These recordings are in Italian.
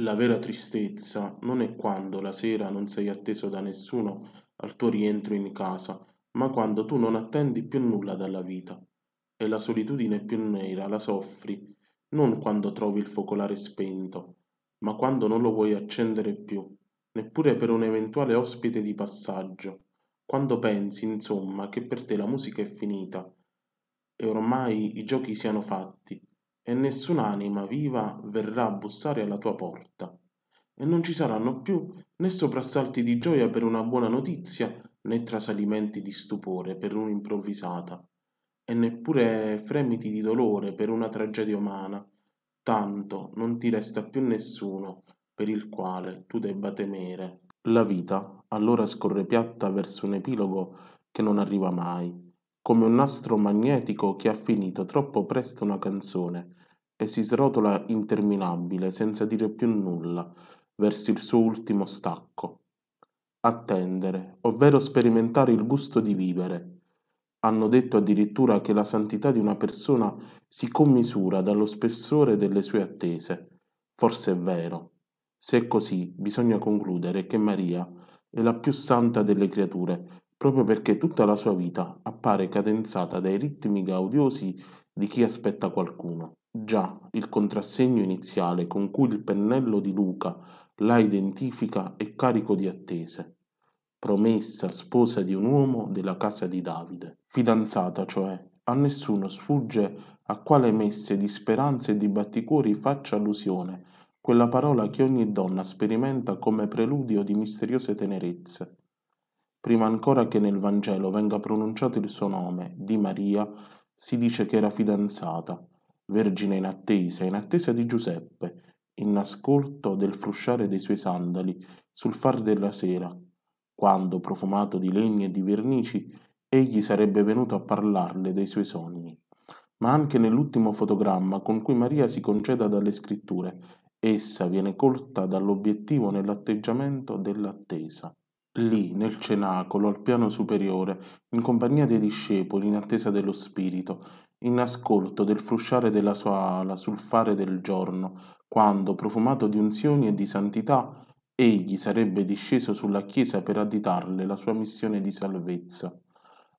La vera tristezza non è quando la sera non sei atteso da nessuno al tuo rientro in casa, ma quando tu non attendi più nulla dalla vita. E la solitudine più nera la soffri non quando trovi il focolare spento, ma quando non lo vuoi accendere più, neppure per un eventuale ospite di passaggio, quando pensi, insomma, che per te la musica è finita e ormai i giochi siano fatti e nessun'anima viva verrà a bussare alla tua porta e non ci saranno più né soprassalti di gioia per una buona notizia né trasalimenti di stupore per un'improvvisata e neppure fremiti di dolore per una tragedia umana tanto non ti resta più nessuno per il quale tu debba temere la vita allora scorre piatta verso un epilogo che non arriva mai come un nastro magnetico che ha finito troppo presto una canzone e si srotola interminabile senza dire più nulla verso il suo ultimo stacco. Attendere, ovvero sperimentare il gusto di vivere. Hanno detto addirittura che la santità di una persona si commisura dallo spessore delle sue attese. Forse è vero. Se è così, bisogna concludere che Maria è la più santa delle creature, proprio perché tutta la sua vita appare cadenzata dai ritmi gaudiosi di chi aspetta qualcuno. Già il contrassegno iniziale con cui il pennello di Luca la identifica è carico di attese. Promessa sposa di un uomo della casa di Davide, fidanzata cioè, a nessuno sfugge a quale messe di speranze e di batticuori faccia allusione quella parola che ogni donna sperimenta come preludio di misteriose tenerezze, Prima ancora che nel Vangelo venga pronunciato il suo nome, di Maria, si dice che era fidanzata, vergine in attesa, in attesa di Giuseppe, in ascolto del frusciare dei suoi sandali sul far della sera, quando, profumato di legni e di vernici, egli sarebbe venuto a parlarle dei suoi sogni. Ma anche nell'ultimo fotogramma con cui Maria si conceda dalle scritture, essa viene colta dall'obiettivo nell'atteggiamento dell'attesa lì, nel cenacolo, al piano superiore, in compagnia dei discepoli, in attesa dello Spirito, in ascolto del frusciare della sua ala sul fare del giorno, quando, profumato di unzioni e di santità, egli sarebbe disceso sulla Chiesa per additarle la sua missione di salvezza.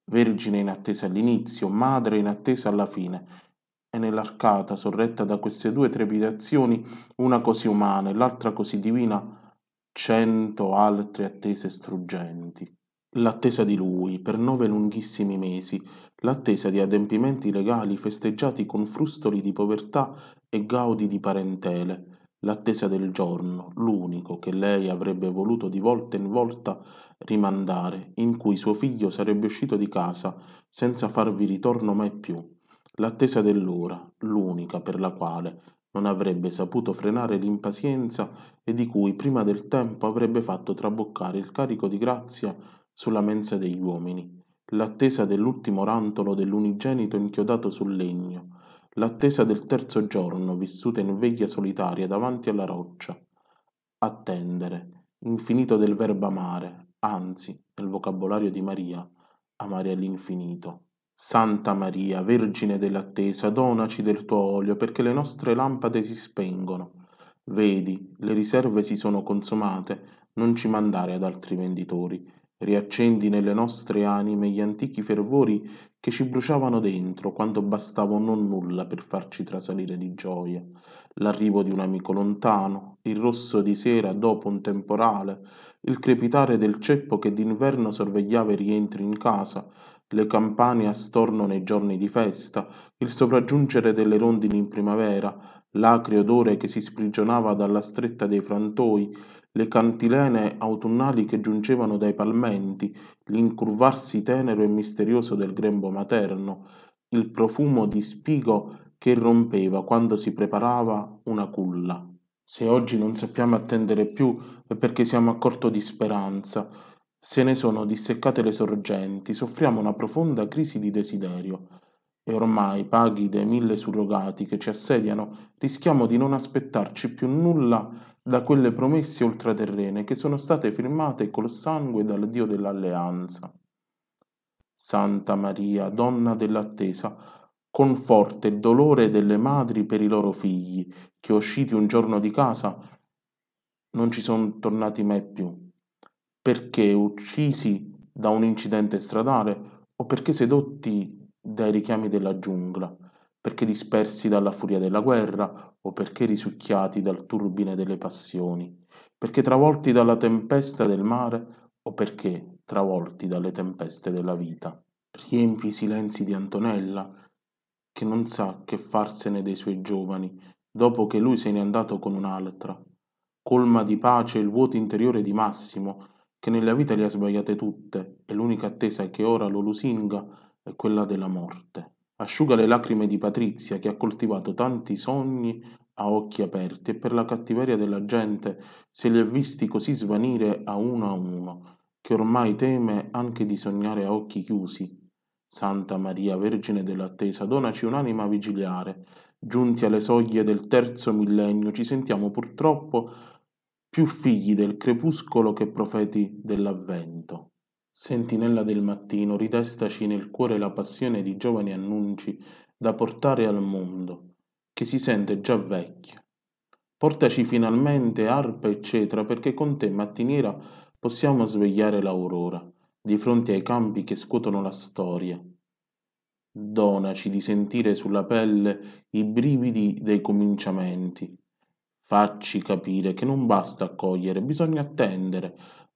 Vergine in attesa all'inizio, madre in attesa alla fine, e nell'arcata, sorretta da queste due trepidazioni, una così umana e l'altra così divina, cento altre attese struggenti. L'attesa di lui, per nove lunghissimi mesi, l'attesa di adempimenti legali festeggiati con frustoli di povertà e gaudi di parentele, l'attesa del giorno, l'unico che lei avrebbe voluto di volta in volta rimandare, in cui suo figlio sarebbe uscito di casa senza farvi ritorno mai più, l'attesa dell'ora, l'unica per la quale, non avrebbe saputo frenare l'impazienza e di cui prima del tempo avrebbe fatto traboccare il carico di grazia sulla mensa degli uomini, l'attesa dell'ultimo rantolo dell'unigenito inchiodato sul legno, l'attesa del terzo giorno vissuta in veglia solitaria davanti alla roccia. Attendere, infinito del verbo amare, anzi, nel vocabolario di Maria, amare all'infinito. Santa Maria, Vergine dell'attesa, donaci del tuo olio, perché le nostre lampade si spengono. Vedi, le riserve si sono consumate, non ci mandare ad altri venditori. Riaccendi nelle nostre anime gli antichi fervori che ci bruciavano dentro quando bastava un non nulla per farci trasalire di gioia. L'arrivo di un amico lontano, il rosso di sera dopo un temporale, il crepitare del ceppo che d'inverno sorvegliava i rientri in casa, le campane a storno nei giorni di festa, il sopraggiungere delle rondini in primavera, l'acre odore che si sprigionava dalla stretta dei frantoi, le cantilene autunnali che giungevano dai palmenti, l'incurvarsi tenero e misterioso del grembo materno, il profumo di spigo che rompeva quando si preparava una culla. Se oggi non sappiamo attendere più è perché siamo a corto di speranza, se ne sono disseccate le sorgenti, soffriamo una profonda crisi di desiderio. E ormai, paghi dei mille surrogati che ci assediano, rischiamo di non aspettarci più nulla da quelle promesse ultraterrene che sono state firmate col sangue dal Dio dell'alleanza. Santa Maria, donna dell'attesa, conforta il dolore delle madri per i loro figli, che usciti un giorno di casa non ci sono tornati mai più perché uccisi da un incidente stradale o perché sedotti dai richiami della giungla, perché dispersi dalla furia della guerra o perché risucchiati dal turbine delle passioni, perché travolti dalla tempesta del mare o perché travolti dalle tempeste della vita. Riempi i silenzi di Antonella, che non sa che farsene dei suoi giovani, dopo che lui se n'è andato con un'altra. Colma di pace il vuoto interiore di Massimo, che nella vita le ha sbagliate tutte e l'unica attesa che ora lo lusinga è quella della morte. Asciuga le lacrime di Patrizia che ha coltivato tanti sogni a occhi aperti e per la cattiveria della gente se li ha visti così svanire a uno a uno, che ormai teme anche di sognare a occhi chiusi. Santa Maria, Vergine dell'attesa, donaci un'anima a vigiliare. Giunti alle soglie del terzo millennio, ci sentiamo purtroppo più figli del crepuscolo che profeti dell'avvento. Sentinella del mattino, ridestaci nel cuore la passione di giovani annunci da portare al mondo, che si sente già vecchio. Portaci finalmente arpa e cetra, perché con te mattiniera possiamo svegliare l'aurora, di fronte ai campi che scuotono la storia. Donaci di sentire sulla pelle i brividi dei cominciamenti, Facci capire che non basta accogliere, bisogna attendere.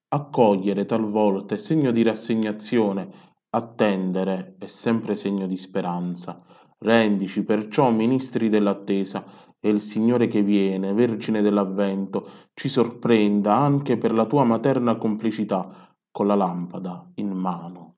Accogliere talvolta è segno di rassegnazione, attendere è sempre segno di speranza. Rendici perciò ministri dell'attesa e il Signore che viene, Vergine dell'Avvento, ci sorprenda anche per la tua materna complicità con la lampada in mano.